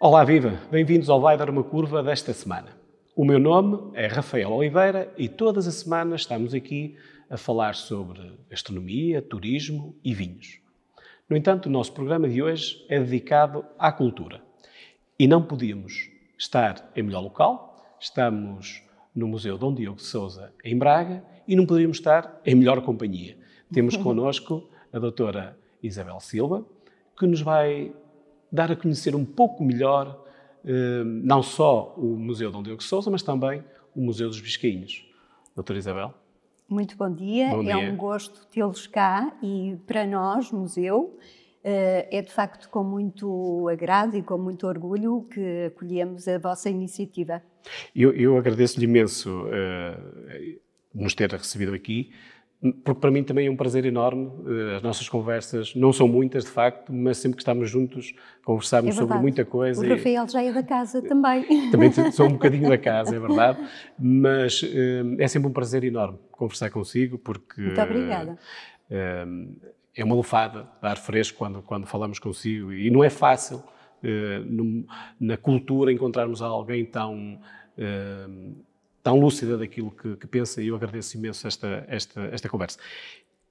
Olá, viva! Bem-vindos ao Vai Dar uma Curva desta semana. O meu nome é Rafael Oliveira e todas as semanas estamos aqui a falar sobre gastronomia, turismo e vinhos. No entanto, o nosso programa de hoje é dedicado à cultura e não podíamos estar em melhor local estamos no Museu Dom Diogo de Souza, em Braga, e não poderíamos estar em melhor companhia. Temos connosco a doutora Isabel Silva, que nos vai dar a conhecer um pouco melhor eh, não só o Museu Dom Diogo de Souza, mas também o Museu dos Bisquinhos. Doutora Isabel. Muito bom dia. bom é dia. É um gosto tê-los cá e para nós, museu, eh, é de facto com muito agrado e com muito orgulho que acolhemos a vossa iniciativa. Eu, eu agradeço-lhe imenso uh, nos ter recebido aqui, porque para mim também é um prazer enorme. Eh, as nossas conversas não são muitas, de facto, mas sempre que estamos juntos conversamos é sobre muita coisa. O Rafael e... já é da casa também. Também sou um bocadinho da casa, é verdade. Mas uh, é sempre um prazer enorme conversar consigo, porque. Muito obrigada. Uh, é uma lufada de ar fresco quando, quando falamos consigo. E não é fácil eh, no, na cultura encontrarmos alguém tão, eh, tão lúcida daquilo que, que, pensa. E eu agradeço imenso esta, esta, esta conversa.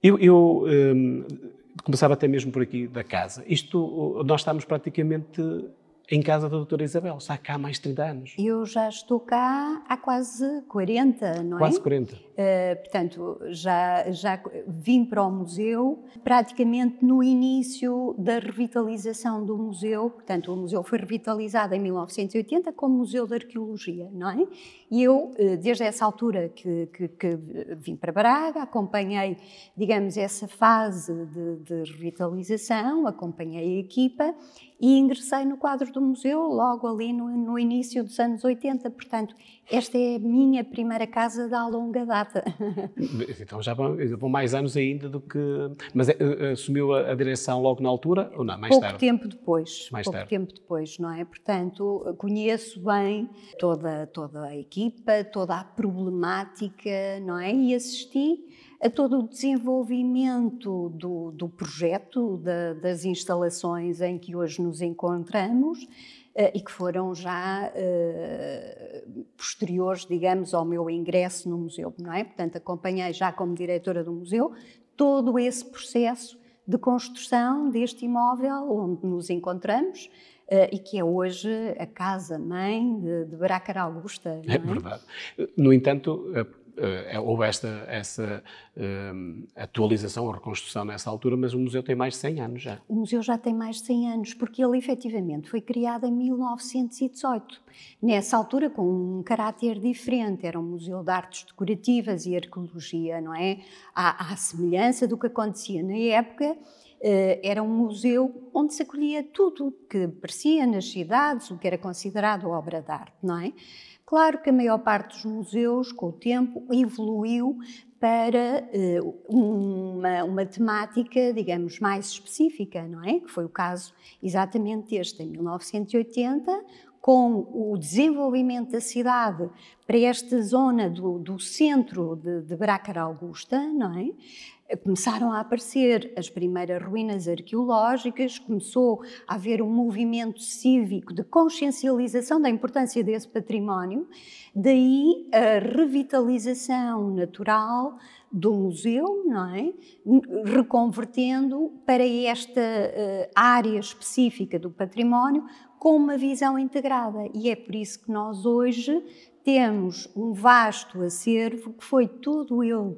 Eu, eu eh, começava até mesmo por aqui da casa. Isto, nós estamos praticamente em casa da doutora Isabel, está cá há mais de 30 anos. Eu já estou cá há quase 40, não é? Quase 40. Uh, eh, portanto, já, já vim para o museu praticamente no início da revitalização do museu. Portanto, o museu foi revitalizado em 1980 como Museu de Arqueologia, não é? E eu, eh, desde essa altura que, que, que vim para Braga, acompanhei, digamos, essa fase de, de revitalização, acompanhei a equipa e ingressei no quadro do museu logo ali no, no início dos anos 80. Portanto, esta é a minha primeira casa da longa data. Então já vão, vão, mais anos ainda do que. Mas eh, eh, assumiu a, a direção logo na altura ou não? Mais pouco tarde? tempo depois. Mais pouco tarde. tempo depois, não é? Portanto, conheço bem toda, toda a equipa, toda a problemática, não é? E assisti a todo o desenvolvimento do, do projeto, da, das instalações em que hoje nos encontramos eh, e que foram já eh, posteriores, digamos, ao meu ingresso no museu, não é? Portanto, acompanhei já como diretora do museu todo esse processo de construção deste imóvel onde nos encontramos uh, e que é hoje a casa-mãe de, de Bracar Augusta. É? é? verdade. No entanto, eh, é, houve esta, essa ehm, atualização ou reconstrução nessa altura, mas o museu tem mais de 100 anos já. O museu já tem mais de 100 anos, porque ele efetivamente foi criado em 1918. Nessa altura, com um caráter diferente, era um museu de artes decorativas e arqueologia, não é? À, à semelhança do que acontecia na época, eh, era um museu onde se acolhia tudo o que aparecia nas cidades, o que era considerado obra de arte, não é? Claro que a maior parte dos museus, com o tempo, evoluiu para eh, uma, uma, temática, digamos, mais específica, não é? Que foi o caso exatamente este, em 1980, com o desenvolvimento da cidade para esta zona do, do centro de, de Augusta, não é? Eh, começaram a aparecer as primeiras ruínas arqueológicas, começou a haver um movimento cívico de consciencialização da importância desse património, daí a revitalização natural do museu, não é? reconvertendo para esta eh, área específica do património com uma visão integrada. E é por isso que nós hoje temos um vasto acervo que foi todo ele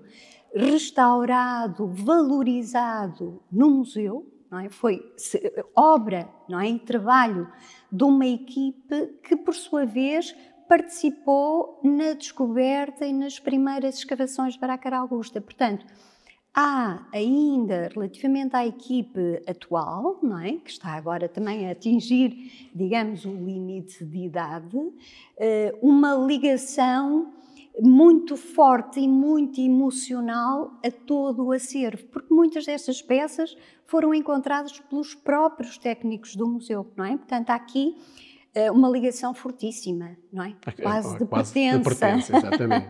restaurado, valorizado no museu, não é? foi obra não é? e trabalho de uma equipe que, por sua vez, participou na descoberta e nas primeiras escavações de Bracara Augusta. Portanto, há ainda, relativamente à equipe atual, não é? que está agora também a atingir, digamos, o limite de idade, eh, uma ligação muito forte e muito emocional a todo o acervo, porque muitas destas peças foram encontradas pelos próprios técnicos do museu, não é? Portanto, há aqui eh, uma ligação fortíssima, não é? é, é, é quase, de, quase pertença. de pertença. Exatamente.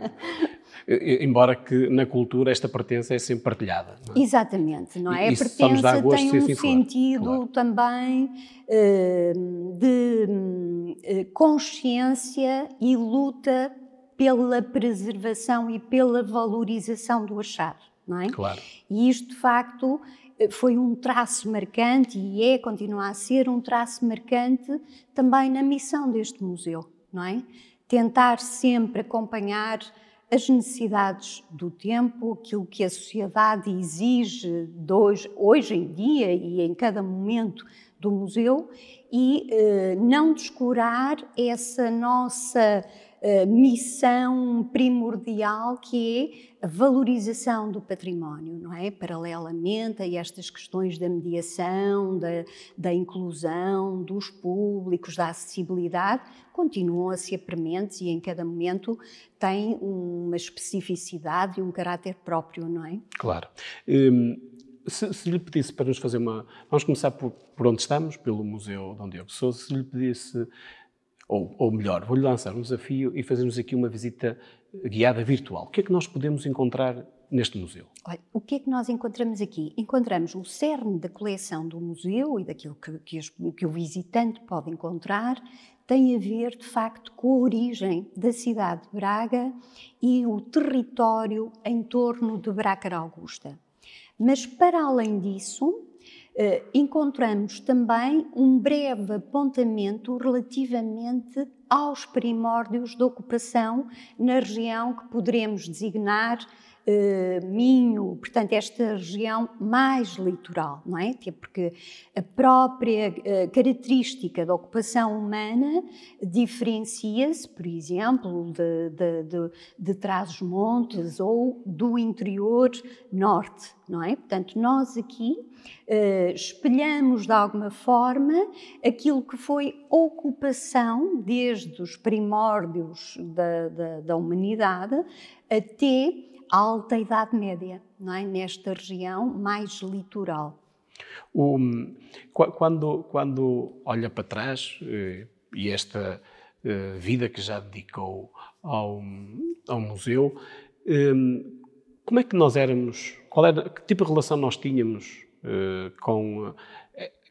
Embora que na cultura esta pertença é sempre partilhada. Não é? Exatamente, não é? E, a pertença tem um sentido claro. também eh, de eh, consciência e luta pela preservação e pela valorização do achar, não é? Claro. E isto, de facto, eh, foi um traço marcante e é, continua a ser um traço marcante também na missão deste museu, não é? Tentar sempre acompanhar as necessidades do tempo, aquilo que a sociedade exige hoje, hoje em dia e em cada momento do museu e eh, não descurar essa nossa missão primordial que é a valorização do património, não é? Paralelamente a estas questões da mediação, da, da inclusão dos públicos, da acessibilidade, continuam a ser prementes e em cada momento têm uma especificidade e um caráter próprio, não é? Claro. Hum... Se, se, lhe pedisse para nos fazer uma. Vamos começar por, por onde estamos, pelo Museu Dom Diogo Souza. Se lhe pedisse ou, ou melhor, vou-lhe lançar um desafio e fazermos aqui uma visita guiada virtual. O que é que nós podemos encontrar neste museu? Olha, o que é que nós encontramos aqui? Encontramos o cerne da coleção do museu e daquilo que, que, os, que o visitante pode encontrar, tem a ver, de facto, com a origem da cidade de Braga e o território em torno de Bracara Augusta. Mas, para além disso, eh, encontramos também um breve apontamento relativamente aos primórdios da ocupação na região que poderemos designar eh, Minho, portanto, esta região mais litoral, não é? Porque a própria eh, característica da ocupação humana diferencia-se, por exemplo, de, de, de, de Trás-os-Montes ou do interior norte, não é? Portanto, nós aqui eh, espelhamos de alguma forma aquilo que foi ocupação desde os primórdios da, da, da humanidade até alta Idade Média, não é? nesta região mais litoral. O, quando, quando olha para trás eh, e esta eh, vida que já dedicou ao, ao museu, eh, como é que nós éramos? Qual era, que tipo de relação nós tínhamos com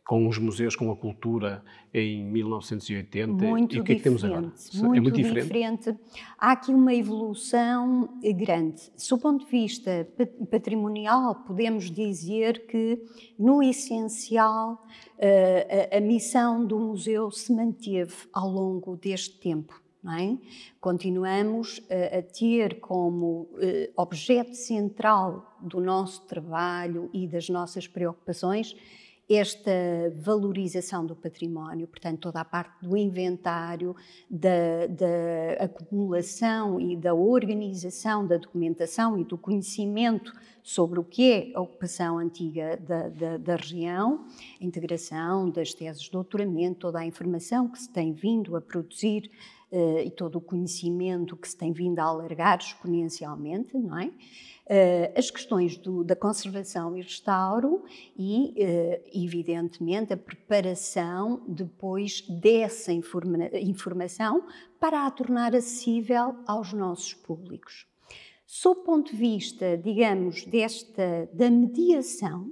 com os museus, com a cultura em 1980? Muito e o que é que temos agora? É muito é muito diferente. diferente. Há aqui uma evolução eh, grande. Do ponto de vista patrimonial, podemos dizer que, no essencial, eh, a, missão do museu se manteve ao longo deste tempo. É? Continuamos eh, a, ter como objeto central do nosso trabalho e das nossas preocupações esta valorização do património, portanto, toda a parte do inventário, da, da, acumulação e da organização da documentação e do conhecimento sobre o que é a ocupação antiga da, da, da região, a integração das teses de doutoramento, toda a informação que se tem vindo a produzir eh, e todo o conhecimento que se tem vindo a alargar exponencialmente, não é? Eh, as questões do, da conservação e restauro e, eh, evidentemente, a preparação depois dessa informa informação para a tornar acessível aos nossos públicos. Sob o ponto de vista, digamos, desta da mediação,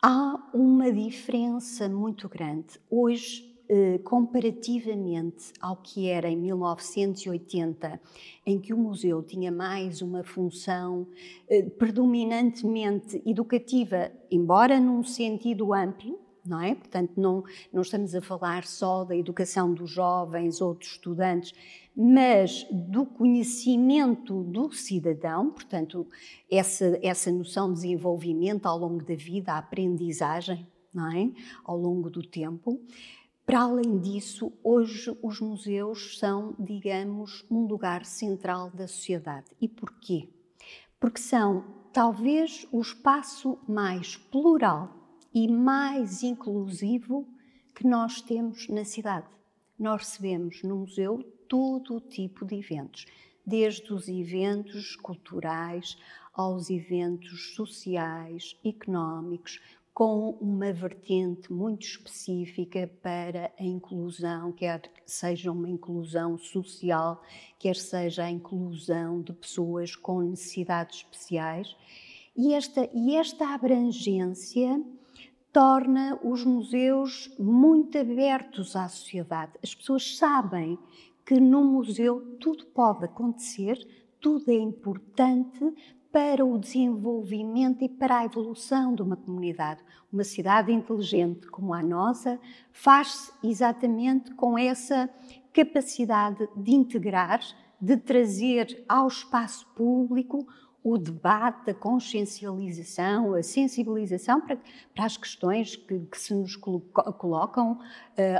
há uma diferença muito grande. Hoje eh, comparativamente ao que era em 1980, em que o museu tinha mais uma função eh, predominantemente educativa, embora num sentido amplo, não é? Portanto, não, não estamos a falar só da educação dos jovens ou dos estudantes, mas do conhecimento do cidadão, portanto, essa, essa noção de desenvolvimento ao longo da vida, a aprendizagem, é? ao longo do tempo, para além disso, hoje os museus são, digamos, um lugar central da sociedade. E porquê? Porque são talvez o espaço mais plural e mais inclusivo que nós temos na cidade. Nós recebemos no museu todo o tipo de eventos, desde os eventos culturais aos eventos sociais, económicos, com uma vertente muito específica para a inclusão, quer seja uma inclusão social, quer seja a inclusão de pessoas com necessidades especiais. E esta, e esta abrangência torna os museus muito abertos à sociedade. As pessoas sabem que no museu tudo pode acontecer, tudo é importante, para o desenvolvimento e para a evolução de uma comunidade. Uma cidade inteligente como a nossa faz-se exatamente com essa capacidade de integrar, de trazer ao espaço público o debate, a consciencialização, a sensibilização para, para as questões que, que, se nos colocam uh,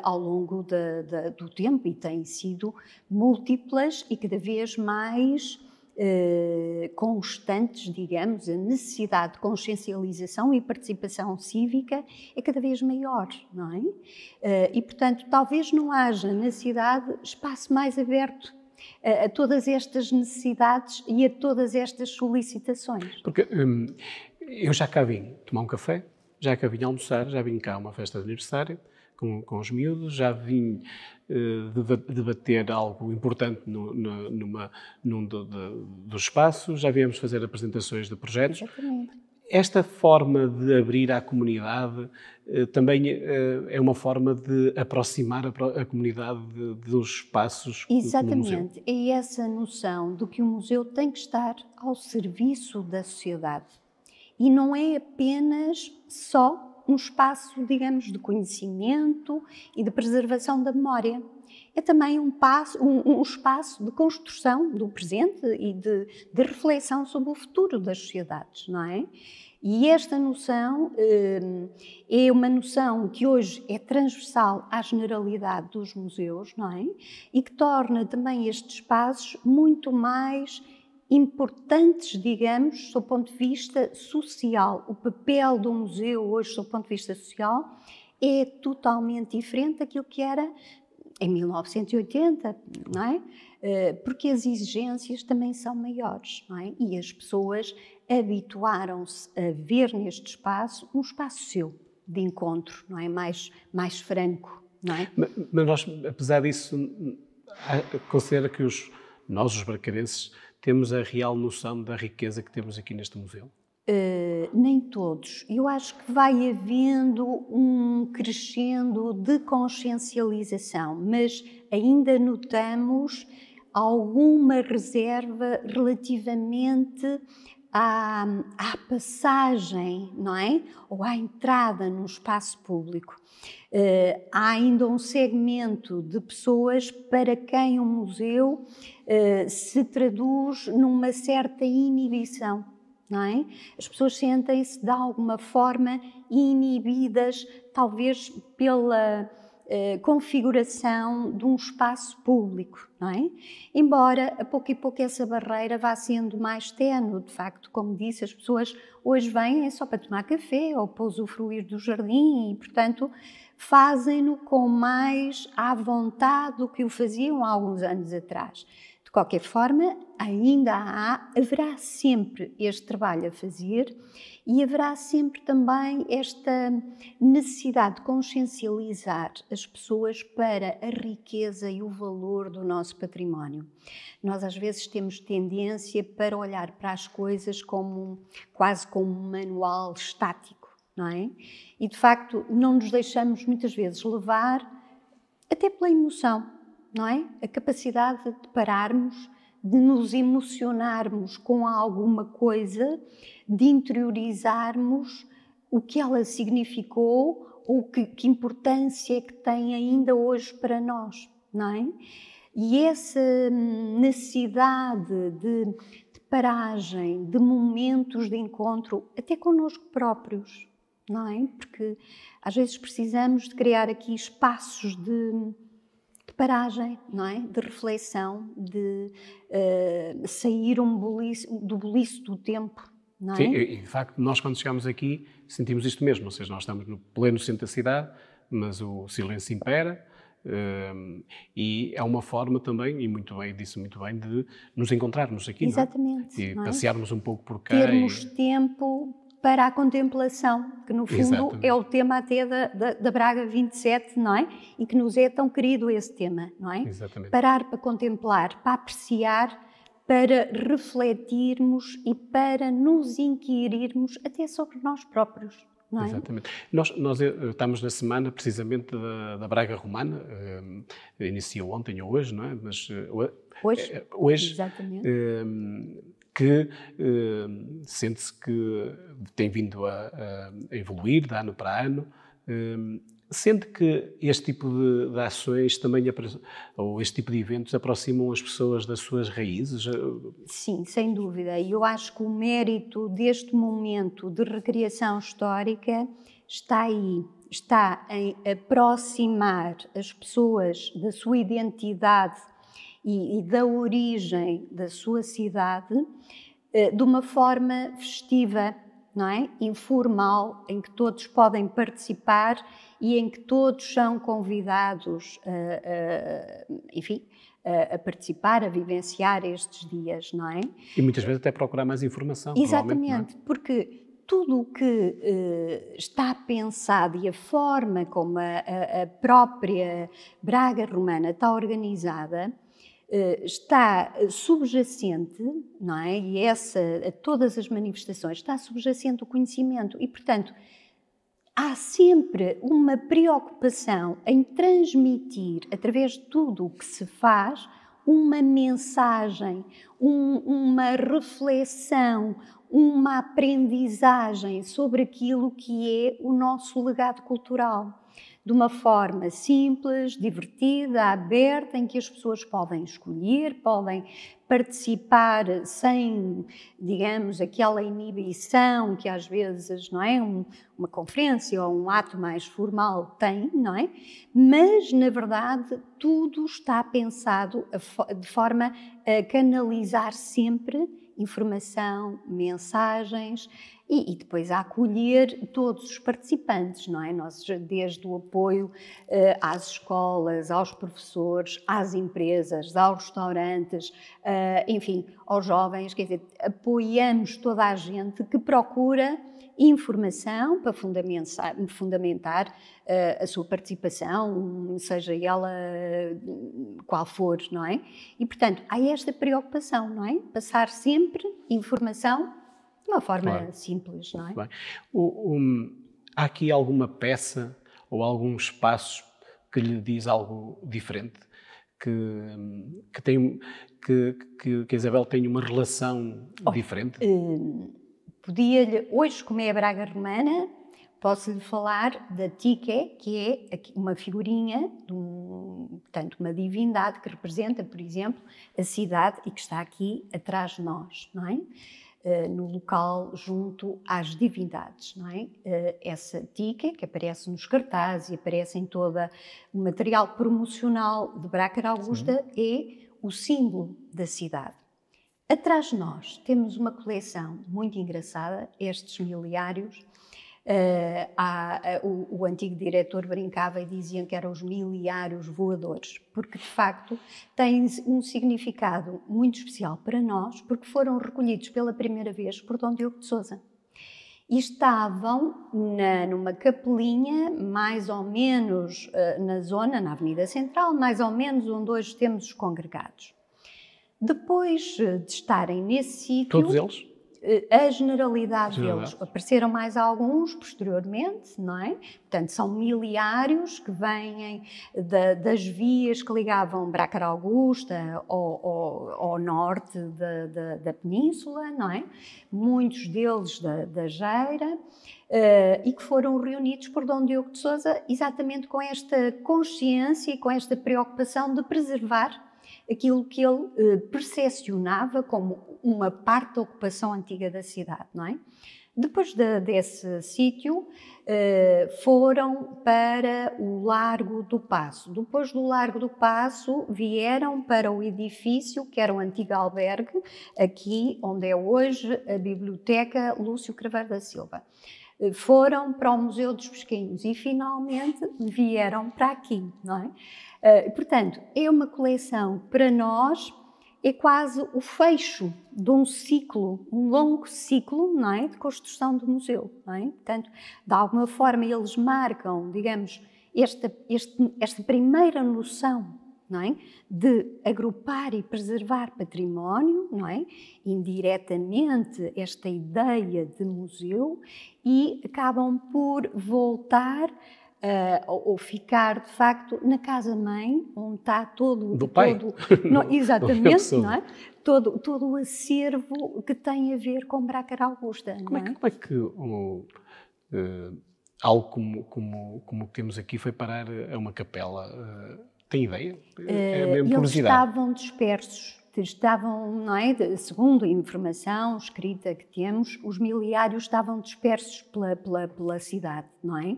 ao longo da, da, do tempo e têm sido múltiplas e cada vez mais eh, constantes, digamos, a necessidade de consciencialização e participação cívica é cada vez maior, não é? Eh, e, portanto, talvez não haja na cidade espaço mais aberto a todas estas necessidades e a todas estas solicitações. Porque hum, eu já cá vim tomar um café, já cá vim almoçar, já vim cá a uma festa de aniversário com, com os miúdos, já vim eh, debater algo importante no, no, numa, num do, dos espaços, já viemos fazer apresentações de projetos. Exatamente. Esta forma de abrir à comunidade eh, também eh, é uma forma de aproximar a comunidade dos espaços. Exatamente, é essa noção de que o museu tem que estar ao serviço da sociedade e não é apenas só um espaço, digamos, de conhecimento e de preservação da memória. É também um, passo, um, um espaço de construção do presente e de, de, reflexão sobre o futuro das sociedades, não é? E esta noção eh, é uma noção que hoje é transversal à generalidade dos museus, não é? E que torna também estes espaços muito mais importantes, digamos, do ponto de vista social. O papel do museu hoje, do ponto de vista social, é totalmente diferente daquilo que era em 1980, não é? Eh, porque as exigências também são maiores, não é? E as pessoas habituaram-se a ver neste espaço um espaço seu de encontro, não é? Mais, mais franco, não é? Mas, nós, apesar disso, considera que os, nós, os barcarenses, temos a real noção da riqueza que temos aqui neste museu? Uh, nem todos. Eu acho que vai havendo um crescendo de consciencialização, mas ainda notamos alguma reserva relativamente à, à passagem, não é? Ou à entrada num espaço público. Uh, há ainda um segmento de pessoas para quem o um museu uh, se traduz numa certa inibição. Não é? As pessoas sentem-se de alguma forma inibidas, talvez pela eh, configuração de um espaço público, não é? Embora a pouco e pouco essa barreira vá sendo mais tenue, de facto, como disse, as pessoas hoje vêm é só para tomar café ou para usufruir do jardim e, portanto, fazem-no com mais à vontade do que o faziam há alguns anos atrás. De qualquer forma, ainda há, haverá sempre este trabalho a fazer e haverá sempre também esta necessidade de consciencializar as pessoas para a riqueza e o valor do nosso património. Nós, às vezes, temos tendência para olhar para as coisas como quase como um manual estático, não é? E, de facto, não nos deixamos muitas vezes levar até pela emoção, não é? A capacidade de pararmos de nos emocionarmos com alguma coisa, de interiorizarmos o que ela significou ou que, que importância é que tem ainda hoje para nós, não é? E essa necessidade de, de paragem, de momentos de encontro, até connosco próprios, não é? Porque às vezes precisamos de criar aqui espaços de, paragem, não é? de reflexão, de uh, sair um do buliço do tempo. Não é? Sim, de facto, nós quando chegamos aqui sentimos isto mesmo, ou seja, nós estamos no pleno centro da cidade, mas o silêncio impera, um, eh, e é uma forma também, e muito bem, disse muito bem, de nos encontrarmos aqui. É? Exatamente. É? E passearmos um pouco por cá. Termos e... tempo para a contemplação, que no fundo Exatamente. é o tema até da, da, da, Braga 27, não é? E que nos é tão querido esse tema, não é? Exatamente. Parar para contemplar, para apreciar, para refletirmos e para nos inquirirmos até sobre nós próprios. É? Exatamente. Nós, nós, eh, estamos na semana precisamente da, da Braga Romana, eh, iniciou ontem ou hoje, não é? Mas, eh, hoje? Eh, hoje, Exatamente. Ehm, que eh, sente-se que tem vindo a, a, evoluir de ano para ano. Eh, sente que este tipo de, de, ações também, ou este tipo de eventos, aproximam as pessoas das suas raízes? Sim, sem dúvida. E eu acho que o mérito deste momento de recriação histórica está aí está em aproximar as pessoas da sua identidade e, e da origem da sua cidade eh, de uma forma festiva, não é? informal, em que todos podem participar e em que todos são convidados, a, a, enfim, a, a, participar, a vivenciar estes dias, não é? E muitas vezes até procurar mais informação. É? Exatamente, é? porque tudo o que eh, está pensado e a forma como a, a, própria Braga Romana está organizada eh, está eh, subjacente, não é? E essa, a todas as manifestações, está subjacente o conhecimento. E, portanto, há sempre uma preocupação em transmitir, através de tudo o que se faz, uma mensagem, um, uma reflexão, uma aprendizagem sobre aquilo que é o nosso legado cultural de uma forma simples, divertida, aberta, em que as pessoas podem escolher, podem participar sem, digamos, aquela inibição que às vezes, não é, um, uma conferência ou um ato mais formal tem, não é? Mas na verdade tudo está pensado de forma a canalizar sempre informação, mensagens, e, e, depois a acolher todos os participantes, não é? Nós, desde o apoio eh, às escolas, aos professores, às empresas, aos restaurantes, eh, enfim, aos jovens, quer dizer, apoiamos toda a gente que procura informação para fundamentar, fundamentar uh, a sua participação, seja ela eh, qual for, não é? E, portanto, há esta preocupação, não é? Passar sempre informação de uma forma claro. simples, não é? O, um, há aqui alguma peça ou algum espaço que lhe diz algo diferente? Que, que, tem, que, que, que a Isabel tem uma relação oh, diferente? Um, eh, podia hoje, como é a Braga Romana, posso-lhe falar da Tique, que é uma figurinha, de um, portanto, uma divindade que representa, por exemplo, a cidade e que está aqui atrás de nós, não é? Eh, no local junto às divindades, não é? Eh, essa dica que aparece nos cartazes e aparece em todo o material promocional de Bracara Augusta Sim. é o símbolo da cidade. Atrás de nós temos uma coleção muito engraçada, estes miliários, Uh, há, eh, o, o, antigo diretor brincava e diziam que eram os miliários voadores, porque de facto têm um significado muito especial para nós, porque foram recolhidos pela primeira vez por Dom Diogo de Souza. E estavam na, numa capelinha, mais ou menos uh, na zona, na Avenida Central, mais ou menos onde hoje temos os congregados. Depois de estarem nesse sítio. Todos eles? Eh, a generalidade deles. Apareceram mais alguns posteriormente, não é? Portanto, são miliários que vêm eh, da, das vias que ligavam Bracara Augusta ao, ao, ao norte da, da, da, península, não é? Muitos deles da, da Geira. Uh, e que foram reunidos por Dom Diogo de Sousa exatamente com esta consciência e com esta preocupação de preservar aquilo que ele eh, percepcionava como uma parte da ocupação antiga da cidade, não é? Depois de, desse sítio, eh, foram para o Largo do Passo. Depois do Largo do Passo, vieram para o edifício que era o antigo albergue, aqui onde é hoje a Biblioteca Lúcio Craveiro da Silva. Eh, foram para o Museu dos Pesquinhos e finalmente vieram para aqui, não é? Eh, portanto, é uma coleção para nós é quase o fecho de um ciclo, um longo ciclo, não é, de construção do museu, não é? Portanto, de alguma forma eles marcam, digamos, esta, este, esta primeira noção é? de agrupar e preservar património, não é? indiretamente esta ideia de museu, e acabam por voltar Uh, ou, ou, ficar de facto na casa mãe onde está todo do pai todo, não, exatamente não é? todo todo o acervo que tem a ver com Bracar Augusta como é? é? que, como é que é? é um, uh, eh, algo como como como temos aqui foi parar a uma capela uh, tem ideia é mesmo curiosidade eles estavam dispersos estavam, não é? segundo a informação escrita que temos, os miliários estavam dispersos pela, pela, pela cidade, não é?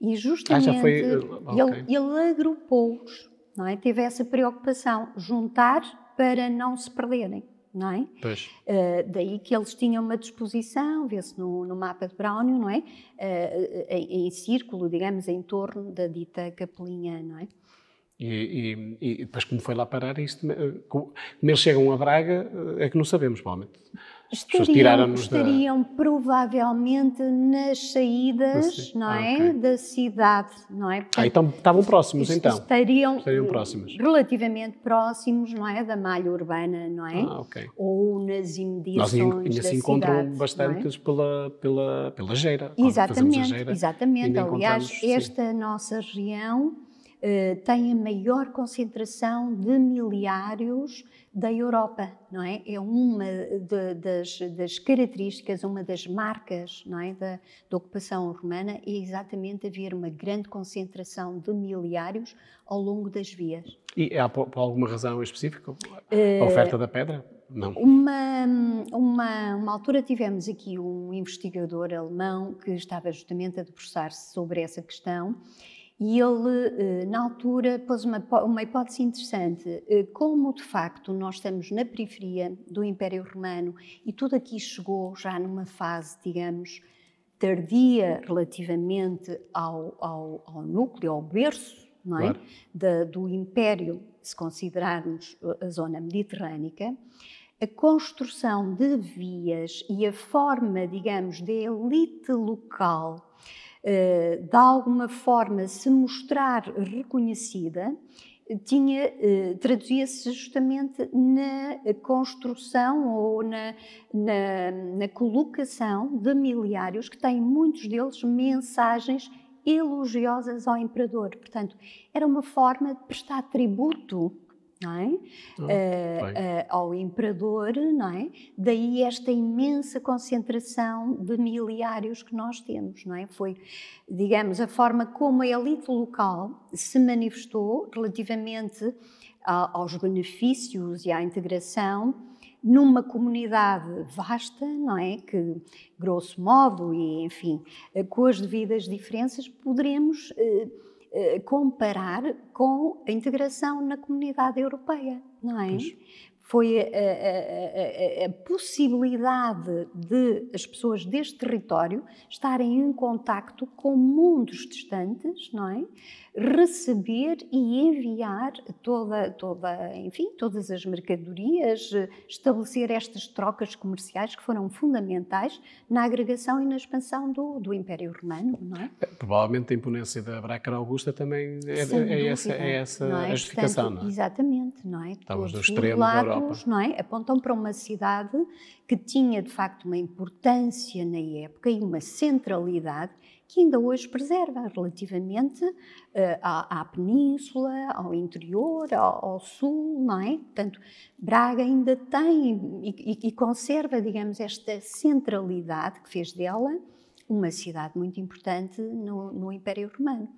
E ah, justamente ah, foi... okay. ele, agrupou-os, não é? Teve essa preocupação, juntar para não se perderem. Não é? Pois. Uh, daí que eles tinham uma disposição, vê-se no, no, mapa de Brownio, não é? Uh, em, em, círculo, digamos, em torno da dita capelinha, não é? E, e, e, depois, como foi lá parar, é isto, eh, como eles chegam a Braga, eh, é que não sabemos, provavelmente. Estariam, estariam da... provavelmente nas saídas, não ah, é? Okay. Da cidade, não é? Portanto, ah, então estavam próximos, então. Estariam, estariam próximos. relativamente próximos, não é? Da malha urbana, não é? Ah, ok. Ou nas imediações Nós ainda se encontram cidade, é? bastantes é? pela, pela, pela geira. Exatamente, geira, exatamente. Aliás, esta sim. nossa região eh, tem a maior concentração de miliários da Europa, não é? É uma de, das, das, características, uma das marcas, não é, da, da ocupação romana, é exatamente haver uma grande concentração de miliários ao longo das vias. E há por, por alguma razão específica a eh, oferta uh, da pedra? Não. Uma, uma, uma altura tivemos aqui um investigador alemão que estava justamente a debruçar-se sobre essa questão e ele, eh, na altura, pôs uma, uma hipótese interessante. Eh, como, de facto, nós estamos na periferia do Império Romano e tudo aqui chegou já numa fase, digamos, tardia relativamente ao, ao, ao núcleo, ao berço é? Claro. Da, do Império, se considerarmos eh, a zona mediterrânica, a construção de vias e a forma, digamos, da elite local eh, de alguma forma se mostrar reconhecida, tinha eh, traduzia-se justamente na construção ou na, na, na colocação de miliários que têm muitos deles mensagens elogiosas ao imperador. Portanto, era uma forma de prestar tributo é? Ah, uh, uh, ao imperador, não é? Daí esta imensa concentração de miliários que nós temos, não é? Foi, digamos, a forma como a elite local se manifestou relativamente a, aos benefícios e à integração numa comunidade vasta, não é? Que, grosso modo, e enfim, eh, com as devidas diferenças, poderemos. Uh, eh, comparar com a integração na comunidade europeia, não é? Pois. Foi a, a, a, a, possibilidade de as pessoas deste território estarem em contacto com mundos distantes, não é? receber e enviar toda, toda, enfim, todas as mercadorias, eh, estabelecer estas trocas comerciais que foram fundamentais na agregação e na expansão do, do Império Romano, não é? é provavelmente a imponência da Bracara Augusta também é, é, é essa, é essa é? a justificação, Portanto, não é? Exatamente, não é? Estamos Todos no extremo lados, da Europa. Não é? Apontam para uma cidade que tinha, de facto, uma importância na época e uma centralidade que ainda hoje preserva relativamente uh, à, à, península, ao interior, ao, ao, sul, não é? Portanto, Braga ainda tem e, e, conserva, digamos, esta centralidade que fez dela uma cidade muito importante no, no Império Romano.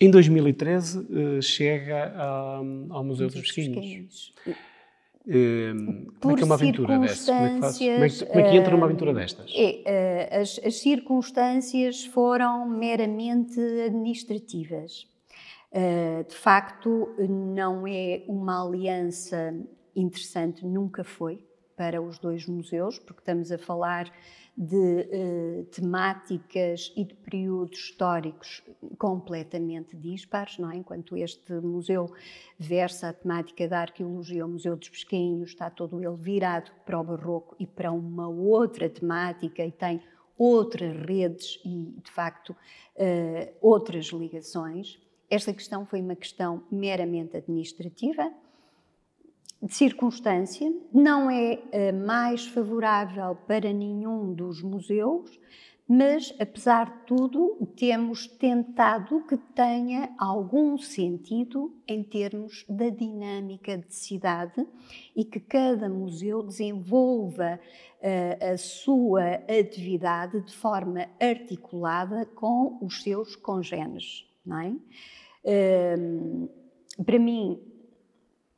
Em 2013 uh, eh, chega a, ah, um, ao Museu, dos Pesquinhos. Ehm, como é que é uma aventura destas? Como, é como, é, é como é que, entra numa aventura eh, destas? É, eh, as, as, circunstâncias foram meramente administrativas. Eh, de facto, não é uma aliança interessante, nunca foi para os dois museus, porque estamos a falar de eh, temáticas e de períodos históricos completamente dispares, não é? Enquanto este museu versa a temática da arqueologia, o Museu dos Pesquinhos está todo ele virado para o barroco e para uma outra temática e tem outras redes e, de facto, eh, outras ligações. Esta questão foi uma questão meramente administrativa de circunstância, não é eh, mais favorável para nenhum dos museus, mas, apesar de tudo, temos tentado que tenha algum sentido em termos da dinâmica de cidade e que cada museu desenvolva uh, a sua atividade de forma articulada com os seus congêneres. É? Uh, para mim,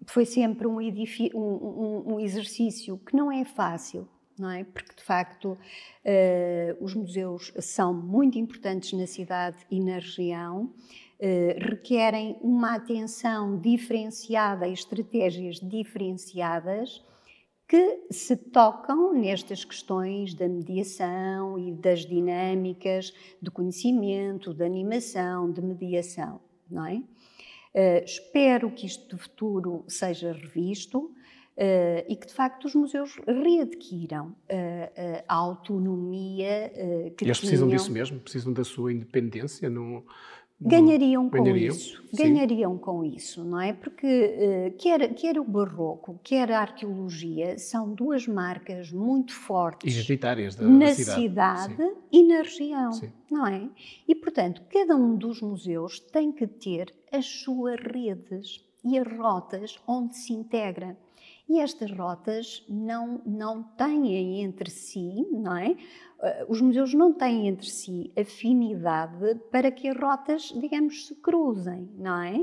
foi sempre um, um, um, um, exercício que não é fácil, não é? Porque de facto uh, os museus são muito importantes na cidade e na região, uh, requerem uma atenção diferenciada e estratégias diferenciadas que se tocam nestas questões da mediação e das dinâmicas de conhecimento, de animação, de mediação, não é? Eh, espero que isto de futuro seja revisto. Uh, e que de facto os museus readquiram uh, uh, a autonomia que e eles precisam disso mesmo precisam da sua independência não ganhariam com ganhariam, isso sim. ganhariam com isso não é porque quer quer o barroco quer a arqueologia são duas marcas muito fortes da, na da cidade, cidade e na região sim. não é e portanto cada um dos museus tem que ter as suas redes e as rotas onde se integra. E estas rotas não, não têm entre si, não é? Eh, os museus não têm entre si afinidade para que as rotas, digamos, se cruzem, não é?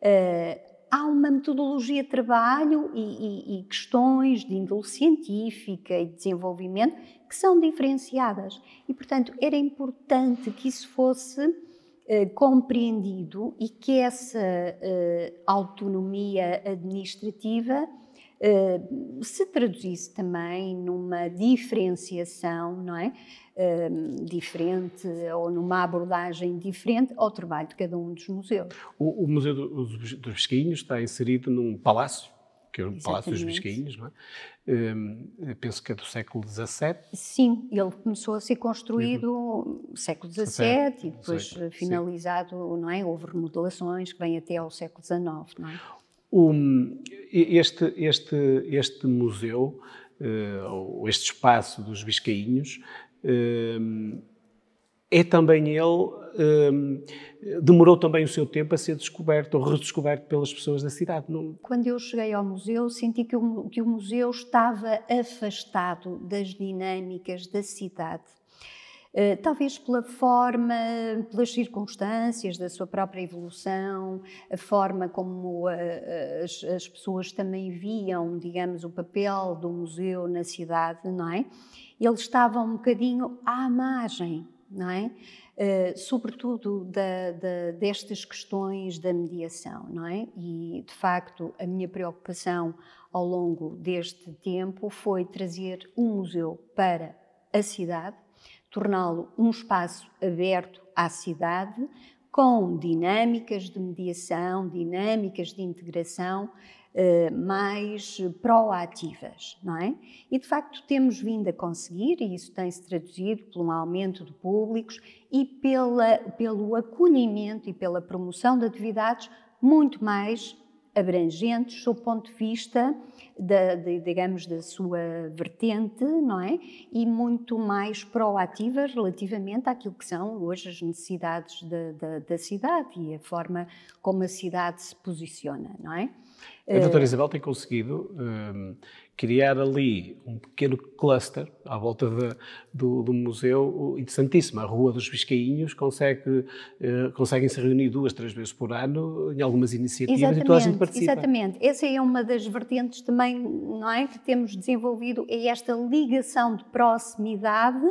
Uh, há uma metodologia de trabalho e, e, e, questões de índole científica e desenvolvimento que são diferenciadas. E, portanto, era importante que isso fosse eh, compreendido e que essa eh, autonomia administrativa eh, se traduzisse também numa diferenciação, não é? diferente ou numa abordagem diferente ao trabalho de cada um dos museus. O, o Museu dos, dos Bisquinhos está inserido num palácio, que é o Palácio dos Bisquinhos, não é? Hum, penso que é do século XVII. Sim, ele começou a ser construído no século XVII e depois finalizado, não é? Houve remodelações que vêm até ao século XIX, não é? O, este, este, este museu, eh, ou este espaço dos Biscainhos, hum, é também ele, hum, demorou também o seu tempo a ser descoberto ou redescoberto pelas pessoas da cidade. Quando eu cheguei ao museu, senti que o, que o museu estava afastado das dinâmicas da cidade. Eh, talvez pela forma, pelas circunstâncias da sua própria evolução, a forma como eh, as, as, pessoas também viam, digamos, o papel do museu na cidade, não é? Ele estava um bocadinho à margem não é? Uh, sobretudo da, da, destas questões da mediação, não é? E, de facto, a minha preocupação ao longo deste tempo foi trazer um museu para a cidade, torná-lo um espaço aberto à cidade, com dinâmicas de mediação, dinâmicas de integração, eh, mais proativas, não é? E de facto temos vindo a conseguir, e isso tem-se traduzido por um aumento de públicos e pela, pelo acolhimento e pela promoção de atividades muito mais abrangentes sob o ponto de vista, da, de, digamos, da sua vertente, não é? E muito mais proativas relativamente àquilo que são hoje as necessidades da, da, da cidade e a forma como a cidade se posiciona, não é? A doutora eh, Isabel tem conseguido um, ehm, criar ali um pequeno cluster à volta de, do, do, museu interessantíssimo. A Rua dos Biscainhos consegue, uh, conseguem se reunir duas, três vezes por ano em algumas iniciativas exatamente, e toda a gente participa. Exatamente. Essa é uma das vertentes também não é, que temos desenvolvido, é esta ligação de proximidade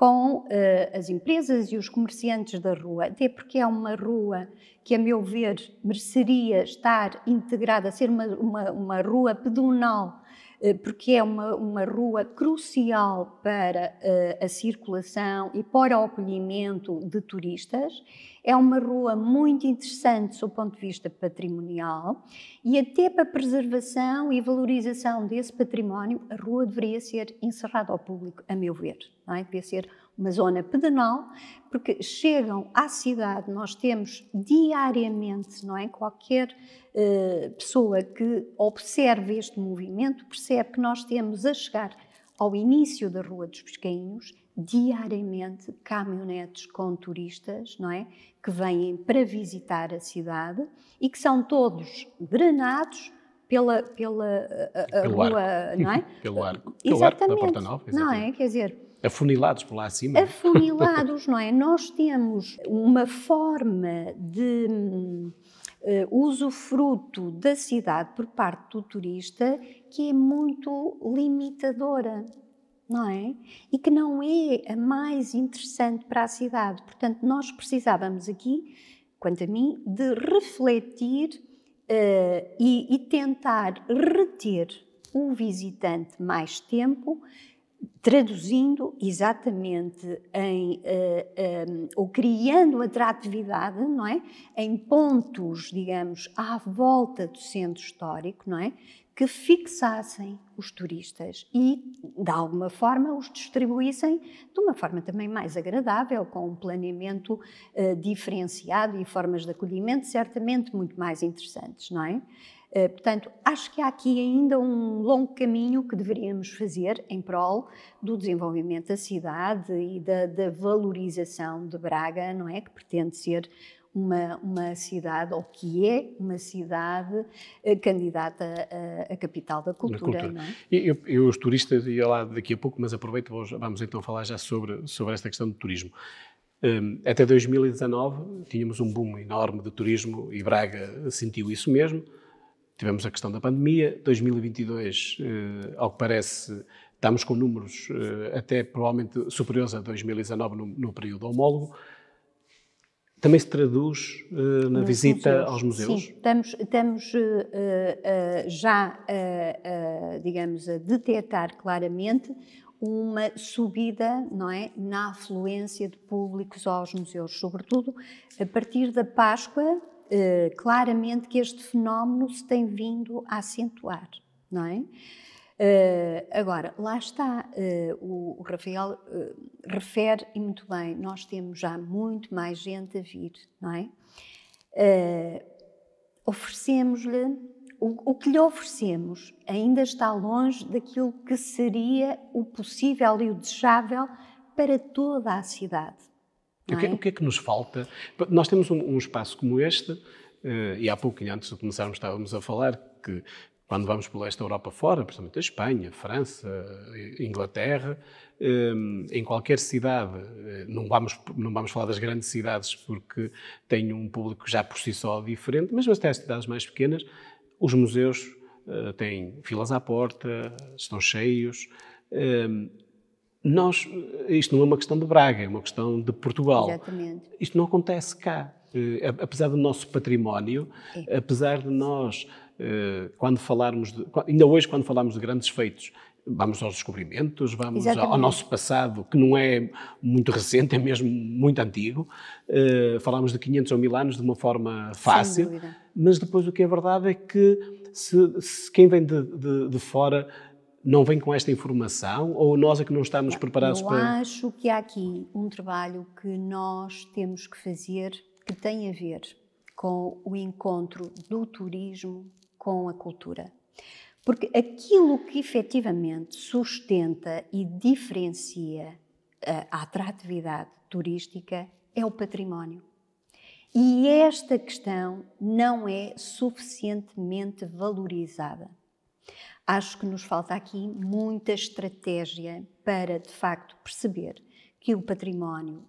com uh, as empresas e os comerciantes da rua, até porque é uma rua que, a meu ver, mereceria estar integrada, ser uma, uma, uma rua pedonal, uh, porque é uma, uma rua crucial para uh, a circulação e para o acolhimento de turistas é uma rua muito interessante do ponto de vista patrimonial e até para a preservação e valorização desse património, a rua deveria ser encerrada ao público, a meu ver. Não é? Devia ser uma zona pedonal, porque chegam à cidade, nós temos diariamente, não é? Qualquer eh, pessoa que observe este movimento percebe que nós temos a chegar ao início da Rua dos Pescainhos diariamente caminhonetes com turistas, não é? Que vêm para visitar a cidade e que são todos drenados pela, pela a, a rua, arco. não é? pelo arco. Exatamente. arco da Porta Nova, exatamente. Não é? Quer dizer, afunilados por lá acima. Afunilados, não é? Nós temos uma forma de uh, usufruto da cidade por parte do turista que é muito limitadora não é? E que não é a mais interessante para a cidade. Portanto, nós precisávamos aqui, quanto a mim, de refletir uh, e, e tentar reter o visitante mais tempo, traduzindo exatamente em, uh, eh, um, eh, ou criando atratividade, não é? Em pontos, digamos, à volta do centro histórico, não é? que fixassem os turistas e, de alguma forma, os distribuíssem de uma forma também mais agradável, com um planeamento uh, diferenciado e formas de acolhimento certamente muito mais interessantes, não é? Uh, portanto, acho que há aqui ainda um longo caminho que deveríamos fazer em prol do desenvolvimento da cidade e da, da valorização de Braga, não é? Que pretende ser uma, uma cidade, ou que é uma cidade eh, candidata a, a capital da cultura. Da É? Eu, eu, os turistas, ia lá daqui a pouco, mas aproveito, vamos, vamos então falar já sobre, sobre esta questão do turismo. Hum, até 2019 tínhamos um boom enorme de turismo e Braga sentiu isso mesmo. Tivemos a questão da pandemia. 2022, eh, ao que parece, estamos com números eh, até provavelmente superiores a 2019 no, no período homólogo também se traduz uh, na Nos visita museus. aos museus? Sim, estamos, estamos uh, uh, já, digamos, a detectar claramente uma subida não é, na afluência de públicos aos museus, sobretudo a partir da Páscoa, claramente que este fenómeno se tem vindo a acentuar, não é? Eh, agora, lá está, uh, o, o, Rafael uh, refere, e muito bem, nós temos já muito mais gente a vir, não é? oferecemos-lhe, o, o, que lhe oferecemos ainda está longe daquilo que seria o possível e o desejável para toda a cidade. O que, é? é? o que, é? que nos falta? Nós temos um, um espaço como este, e há pouco, antes de começarmos, estávamos a falar que quando vamos pela esta Europa fora, principalmente a Espanha, França, eh, Inglaterra, ehm, em qualquer cidade, eh, não vamos, não vamos falar das grandes cidades porque tem um público já por si só diferente, mas até as cidades mais pequenas, os museus eh, têm filas à porta, estão cheios. Ehm, nós, isto não é uma questão de Braga, é uma questão de Portugal. Exatamente. Isto não acontece cá. Eh, apesar do nosso património, apesar de nós, eh, quando falarmos, de, ainda hoje quando falamos de grandes feitos, vamos aos descobrimentos, vamos Exatamente. ao nosso passado, que não é muito recente, é mesmo muito antigo. Uh, eh, falamos de 500 ou 1000 anos de uma forma fácil, mas depois o que é verdade é que se, se quem vem de, de, de, fora não vem com esta informação ou nós é que não estamos preparados Eu para. Eu acho que há aqui um trabalho que nós temos que fazer que tem a ver com o encontro do turismo com a cultura. Porque aquilo que efetivamente sustenta e diferencia eh, a, atratividade turística é o património. E esta questão não é suficientemente valorizada. Acho que nos falta aqui muita estratégia para, de facto, perceber que o património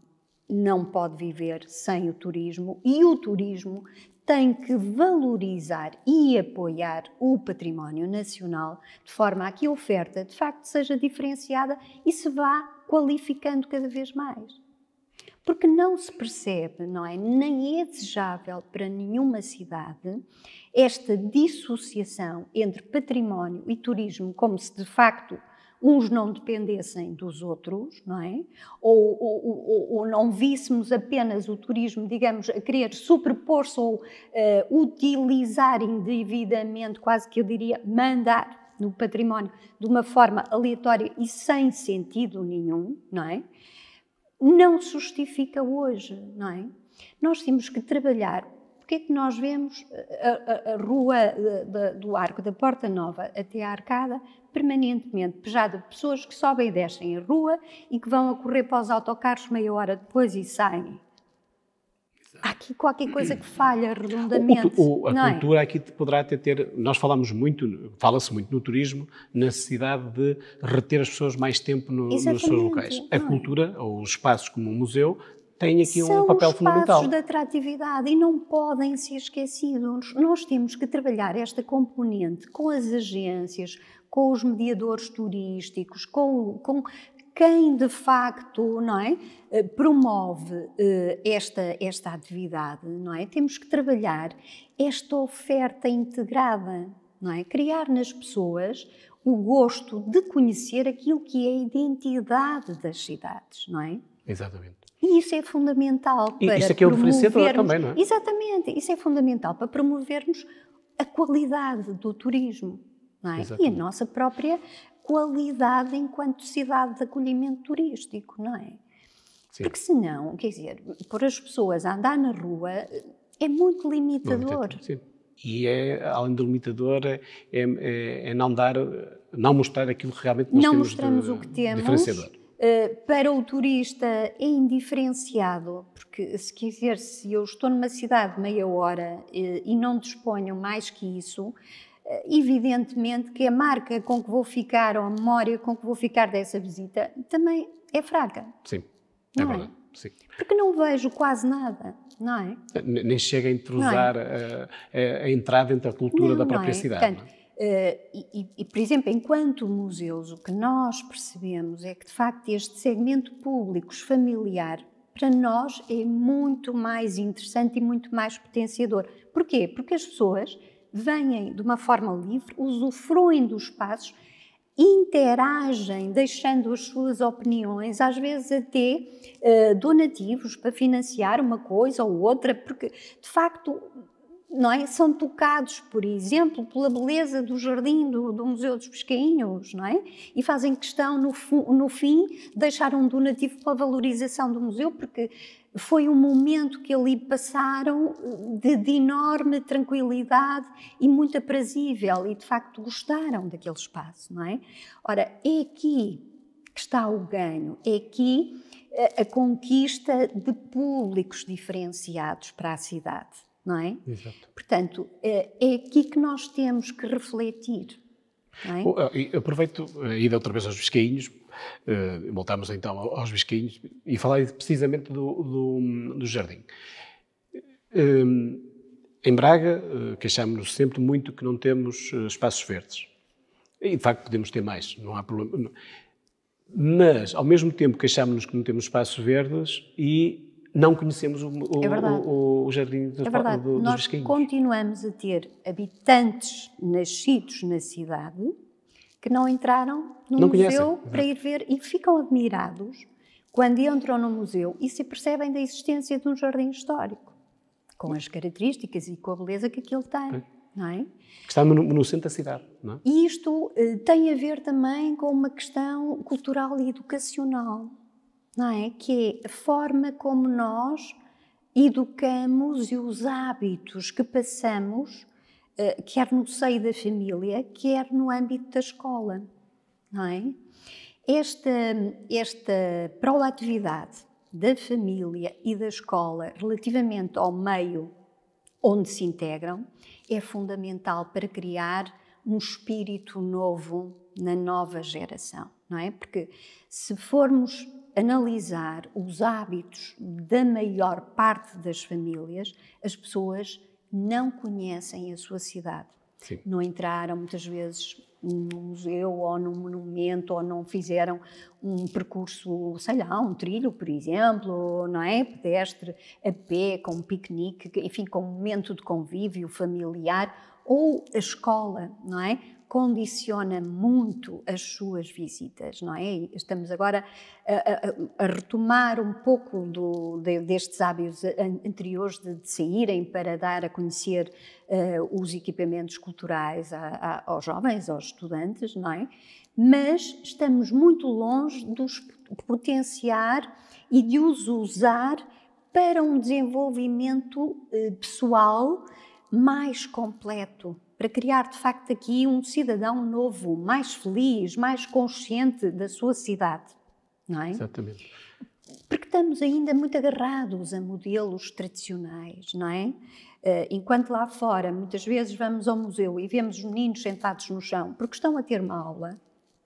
não pode viver sem o turismo e o turismo tem que valorizar e apoiar o património nacional de forma a que a oferta de facto seja diferenciada e se vá qualificando cada vez mais. Porque não se percebe, não é? Nem é desejável para nenhuma cidade esta dissociação entre património e turismo, como se de facto uns não dependessem dos outros, não é? Ou, ou, ou, ou não víssemos apenas o turismo, digamos, a querer superpor-se ou uh, utilizar indevidamente, quase que eu diria, mandar no património de uma forma aleatória e sem sentido nenhum, não é? Não se justifica hoje, não é? Nós temos que trabalhar porque é que nós vemos eh, a, a, a rua de, eh, de, do Arco, da Porta Nova até a Arcada, permanentemente pejada de pessoas que sobem e descem a rua e que vão a correr para os autocarros meia hora depois e saem. Há aqui qualquer coisa que falha redondamente. O, o, a é? cultura aqui poderá até ter. Nós falamos muito, fala-se muito no turismo, na necessidade de reter as pessoas mais tempo no, nos seus locais. A é? cultura, ou os espaços como o museu, têm aqui São um papel fundamental. São espaços de atratividade e não podem ser esquecidos. Nós temos que trabalhar esta componente com as agências, com os mediadores turísticos, com, com quem de facto não é, eh, promove eh, esta, esta atividade, não é? Temos que trabalhar esta oferta integrada, não é? Criar nas pessoas o gosto de conhecer aquilo que é a identidade das cidades, não é? Exatamente. E isso é fundamental para e isso aqui é, é o diferenciador também, não é? Exatamente, isso é fundamental para promovermos a qualidade do turismo é? E a nossa própria qualidade enquanto cidade de acolhimento turístico, não é? Sim. Porque senão, quer dizer, pôr as pessoas a andar na rua eh, é muito limitador. sim. E é, além do limitador, é, é, é, não dar, não mostrar aquilo que realmente nós não temos mostramos de, o que temos. Eh, para o turista é indiferenciado, porque se quiser, se eu estou numa cidade meia hora eh, e não disponho mais que isso, evidentemente que a marca com que vou ficar, ou a memória com que vou ficar dessa visita, também é fraca. Sim, é, é verdade. É? Sim. Porque não vejo quase nada, não é? Nem chega a entrosar é? Eh, eh, a, a, entrada entre a cultura não, da própria é? cidade. Portanto, Uh, e, e, por exemplo, enquanto museus, o que nós percebemos é que, de facto, este segmento público familiar, para nós, é muito mais interessante e muito mais potenciador. Porquê? Porque as pessoas vêm de uma forma livre, usufruem dos espaços, interagem, deixando as suas opiniões, às vezes até uh, donativos para financiar uma coisa ou outra, porque de facto não é? são tocados, por exemplo, pela beleza do jardim do, do Museu dos Pesquinhos, não é? E fazem questão, no, no fim, deixar um donativo para a valorização do museu, porque foi um momento que ali passaram eh, de, de, enorme tranquilidade e muito aprazível e de facto gostaram daquele espaço, não é? Ora, é aqui que está o ganho, é aqui a, eh, a conquista de públicos diferenciados para a cidade, não é? Exato. Portanto, eh, é aqui que nós temos que refletir. É? aproveito e outra vez aos pesquinhos Uh, voltamos então aos bisquinhos e falar precisamente do, do, do jardim. Uh, em Braga, uh, queixamos-nos sempre muito que não temos eh, espaços verdes. E, de facto, podemos ter mais, não há problema. Mas, ao mesmo tempo, queixamos-nos que não temos espaços verdes e não conhecemos o, o, é o, o jardim dos, é verdade. Do, Nós bisquinhos. continuamos a ter habitantes nascidos na cidade que não entraram no não museu conhecem. para ir ver e ficam admirados quando entram no museu e se percebem da existência de um jardim histórico, com as características e com a beleza que aquilo tem. Não é? Que está no, no, centro da cidade. Não é? E isto eh, tem a ver também com uma questão cultural e educacional, não é? que é a forma como nós educamos e os hábitos que passamos eh, quer no seio da família, quer no âmbito da escola. Não é? Esta, esta proatividade da família e da escola relativamente ao meio onde se integram é fundamental para criar um espírito novo na nova geração, não é? Porque se formos analisar os hábitos da maior parte das famílias, as pessoas não conhecem a sua cidade. Sim. Não entraram muitas vezes num museu ou num monumento ou não fizeram um percurso, sei lá, um trilho, por exemplo, não é? Pedestre, a pé, com um piquenique, enfim, com um momento de convívio familiar ou a escola, não é? condiciona muito as suas visitas, não é? estamos agora a, a, a retomar um pouco do, de, destes hábitos anteriores de, de, saírem para dar a conhecer uh, os equipamentos culturais a, aos jovens, aos estudantes, não é? Mas estamos muito longe de os potenciar e de os usar para um desenvolvimento eh, pessoal mais completo, para criar de facto aqui um cidadão novo, mais feliz, mais consciente da sua cidade. Não é? Exatamente. Porque estamos ainda muito agarrados a modelos tradicionais, não é? Eh, enquanto lá fora, muitas vezes vamos ao museu e vemos os meninos sentados no chão porque estão a ter uma aula,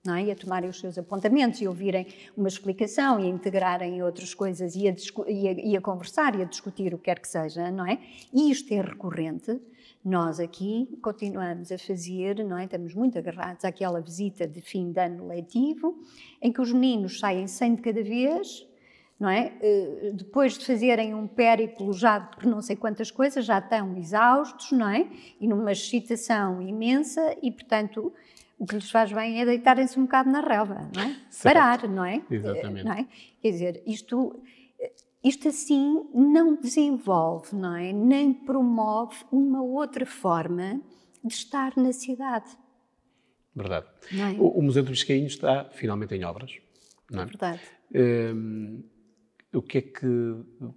não é? e a tomarem os seus apontamentos e ouvirem uma explicação e a integrarem outras coisas e a, e, a, e a, conversar e a discutir o que quer que seja, não é? E isto é recorrente. Nós aqui continuamos a fazer, não é? Estamos muito agarrados àquela visita de fim de ano letivo, em que os meninos saem 100 de cada vez, não é? Eh, depois de fazerem um périplo já por não sei quantas coisas, já estão exaustos, não é? E numa excitação imensa e, portanto, o que lhes faz bem é deitarem-se um bocado na relva, não é? Parar, não é? Exatamente. Eh, não é? Quer dizer, isto, eh, isto assim não desenvolve, não é? Nem promove uma outra forma de estar na cidade. Verdade. É? O, o, Museu do Biscainho está finalmente em obras. Não é? é verdade. Hum, o que é que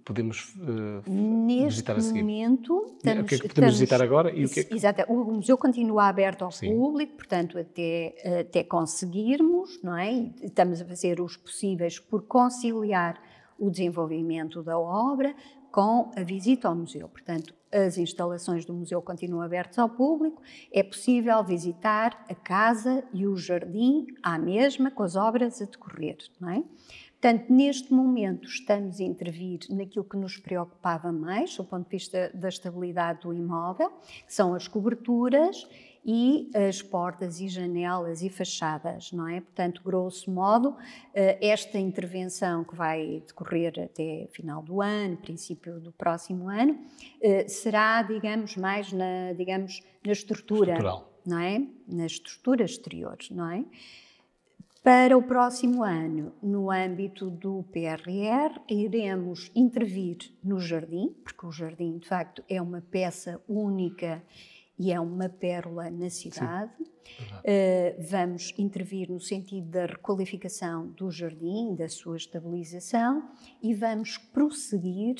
podemos uh, visitar a seguir? momento, o que é que podemos estamos, visitar agora e o que é que... Exato, o museu continua aberto ao Sim. público, portanto, até, até conseguirmos, não é? estamos a fazer os possíveis por conciliar o desenvolvimento da obra com a visita ao museu. Portanto, as instalações do museu continuam abertas ao público, é possível visitar a casa e o jardim à mesma, com as obras a decorrer, não é? Portanto, neste momento estamos a intervir naquilo que nos preocupava mais, do ponto de vista da estabilidade do imóvel, que são as coberturas e as portas e janelas e fachadas, não é? Portanto, grosso modo, eh, esta intervenção que vai decorrer até final do ano, princípio do próximo ano, eh, será, digamos, mais na, digamos, na estrutura, Estrutural. não é? Na estrutura exterior, não é? Para o próximo ano, no âmbito do PRR, iremos intervir no jardim, porque o jardim, de facto, é uma peça única e é uma pérola na cidade. Eh, vamos intervir no sentido da requalificação do jardim, da sua estabilização e vamos prosseguir,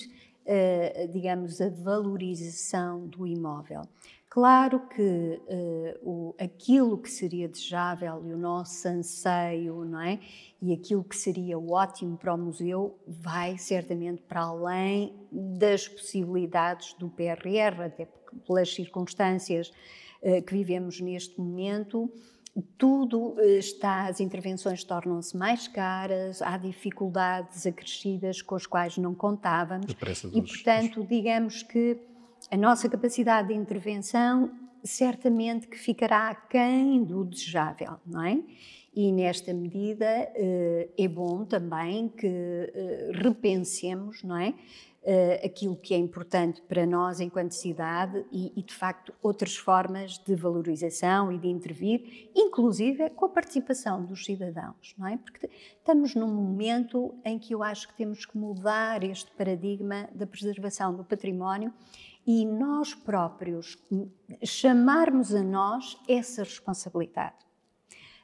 eh, digamos, a valorização do imóvel. Claro que uh, o, aquilo que seria desejável e o nosso anseio, não é? E aquilo que seria ótimo para o museu vai certamente para além das possibilidades do PRR, até pelas circunstâncias uh, que vivemos neste momento tudo eh, está, as intervenções tornam-se mais caras, há dificuldades acrescidas com as quais não contávamos. E, portanto, digamos que a nossa capacidade de intervenção certamente que ficará aquém do desejável, não é? E nesta medida eh, é bom também que eh, repensemos, não é? Eh, aquilo que é importante para nós enquanto cidade e, e, de facto outras formas de valorização e de intervir, inclusive com a participação dos cidadãos, não é? Porque estamos num momento em que eu acho que temos que mudar este paradigma da preservação do património e nós próprios chamarmos a nós essa responsabilidade.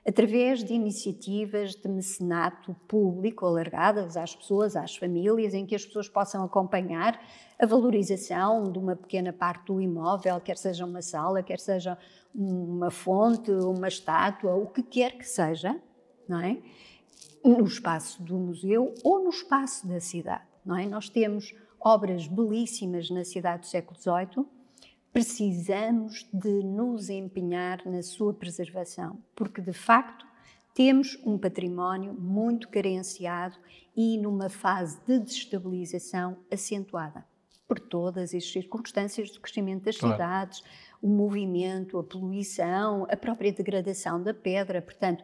Através de iniciativas de mecenato público alargadas às pessoas, às famílias, em que as pessoas possam acompanhar a valorização de uma pequena parte do imóvel, quer seja uma sala, quer seja uma fonte, uma estátua, o que quer que seja, não é? no espaço do museu ou no espaço da cidade. Não é? Nós temos obras belíssimas na cidade do século XVIII, precisamos de nos empenhar na sua preservação, porque de facto temos um património muito carenciado e numa fase de desestabilização acentuada por todas as circunstâncias do crescimento das claro. cidades, o movimento, a poluição, a própria degradação da pedra. Portanto,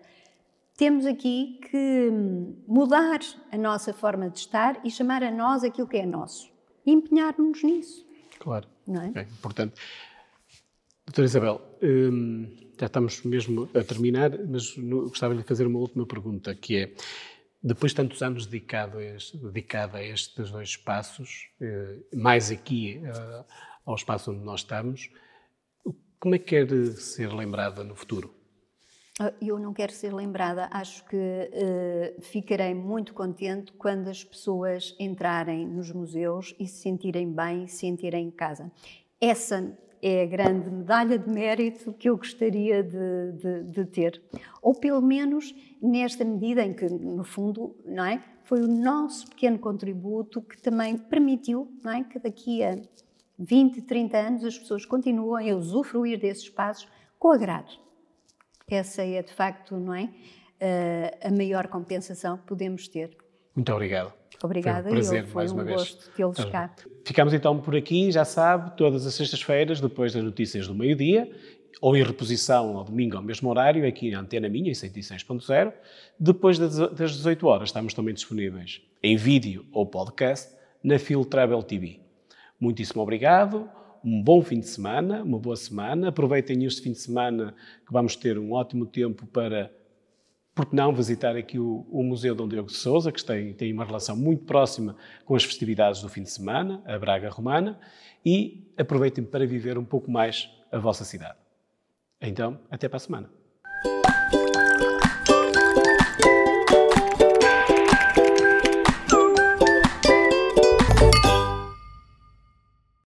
temos aqui que mudar a nossa forma de estar e chamar a nós aquilo que é nosso e nos nisso. Claro. Não é? importante. Doutora Isabel, hum, já estamos mesmo a terminar, mas gostava de fazer uma última pergunta, que é, depois de tantos anos dedicado a este, dedicado a estes dois espaços, eh, mais aqui eh, ao espaço onde nós estamos, como é que quer ser lembrada no futuro? Ah, eu não quero ser lembrada, acho que uh, ficarei muito contente quando as pessoas entrarem nos museus e se sentirem bem, se sentirem em casa. Essa é a grande medalha de mérito que eu gostaria de, de, de, ter. Ou pelo menos nesta medida em que, no fundo, não é? foi o nosso pequeno contributo que também permitiu não é? que daqui a 20, 30 anos as pessoas continuem a usufruir desses espaços com agrado essa é de facto, não é? Uh, a maior compensação que podemos ter. Muito obrigado. Obrigada, foi um prazer, eu, foi mais um uma gosto tê-los então, cá. Ficamos então por aqui, já sabe, todas as sextas-feiras, depois das notícias do meio-dia, ou em reposição ao domingo ao mesmo horário, aqui na Antena Minha, em 106.0. Depois das 18 horas estamos também disponíveis em vídeo ou podcast na Phil Travel TV. Muitíssimo obrigado um bom fim de semana, uma boa semana. Aproveitem este fim de semana que vamos ter um ótimo tempo para, por que não, visitar aqui o, o Museu Dom Diogo de Souza, que tem, tem uma relação muito próxima com as festividades do fim de semana, a Braga Romana, e aproveitem para viver um pouco mais a vossa cidade. Então, até para a semana.